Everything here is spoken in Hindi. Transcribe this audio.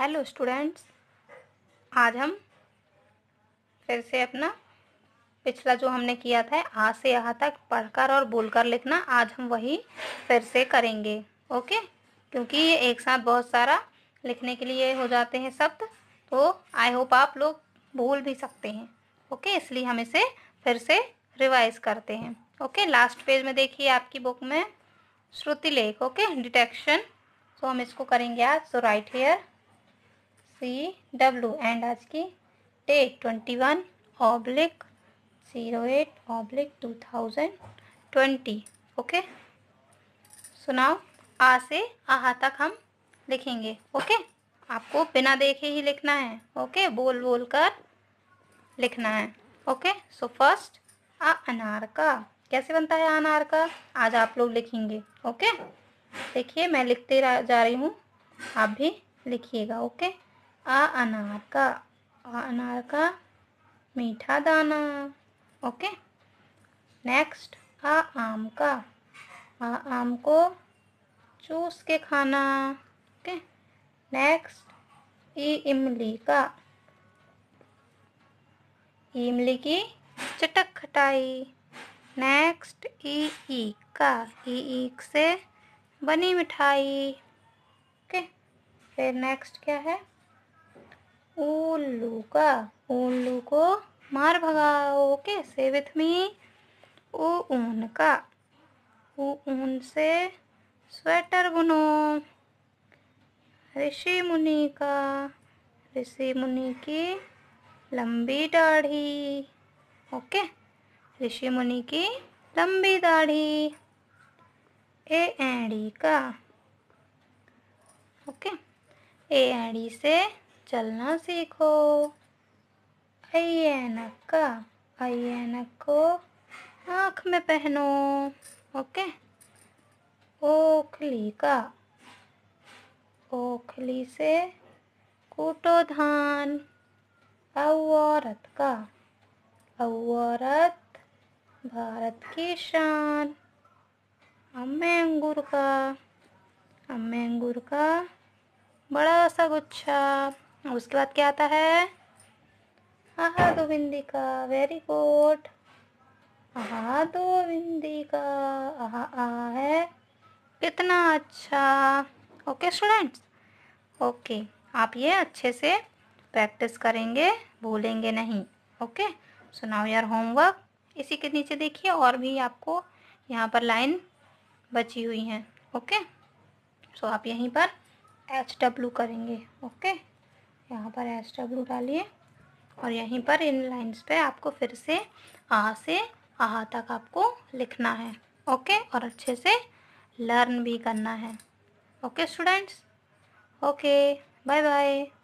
हेलो स्टूडेंट्स आज हम फिर से अपना पिछला जो हमने किया था आ से यहाँ तक पढ़कर और बोलकर लिखना आज हम वही फिर से करेंगे ओके क्योंकि ये एक साथ बहुत सारा लिखने के लिए हो जाते हैं शब्द तो आई होप आप लोग भूल भी सकते हैं ओके इसलिए हम इसे फिर से रिवाइज करते हैं ओके लास्ट पेज में देखिए आपकी बुक में श्रुति लेख ओके डिटेक्शन सो तो हम इसको करेंगे आज so right here C W and आज की date twenty one oblique zero eight oblique two thousand twenty okay सुनाओ आ से आहा तक हम लिखेंगे ओके okay? आपको बिना देखे ही लिखना है ओके okay? बोल बोल कर लिखना है ओके सो फर्स्ट आ अनार का कैसे बनता है अनार का आज आप लोग लिखेंगे ओके okay? देखिए मैं लिखते जा रही हूँ आप भी लिखिएगा ओके आ अनार का आ अनार का मीठा दाना ओके नेक्स्ट आ आम का आ आम को चूस के खाना ओके नेक्स्ट ई इमली का इमली की चटक खटाई नेक्स्ट ई ईक का ई ईक से बनी मिठाई ओके फिर नेक्स्ट क्या है उल्लू का उल्लू को मार भगाओ ओके से विथ मी ऊन का ओ ऊन से स्वेटर बुनो ऋषि मुनि का ऋषि मुनि की लंबी दाढ़ी ओके ऋषि मुनि की लंबी दाढ़ी ए एड़ी का ओके ए एड़ी से चलना सीखो ऐनक का ऐनक को आँख में पहनो ओके ओखली का ओखली से कूटो धान औरत का औरत भारत की शान अम्मे अंगूर का अम्मे अंगूर का बड़ा सा गुच्छा हाँ, उसके बाद क्या आता है आहा दो बिंदी का वेरी गुड आहा दो बिंदी का आहा आ है कितना अच्छा ओके स्टूडेंट्स ओके आप ये अच्छे से प्रैक्टिस करेंगे भूलेंगे नहीं ओके सो नाउ यार होमवर्क इसी के नीचे देखिए और भी आपको यहाँ पर लाइन बची हुई हैं ओके सो आप यहीं पर एच डब्ल्यू करेंगे ओके यहाँ पर एक्स्ट्रा ग्लू डालिए और यहीं पर इन लाइंस पे आपको फिर से आ से आ तक आपको लिखना है ओके और अच्छे से लर्न भी करना है okay students okay bye bye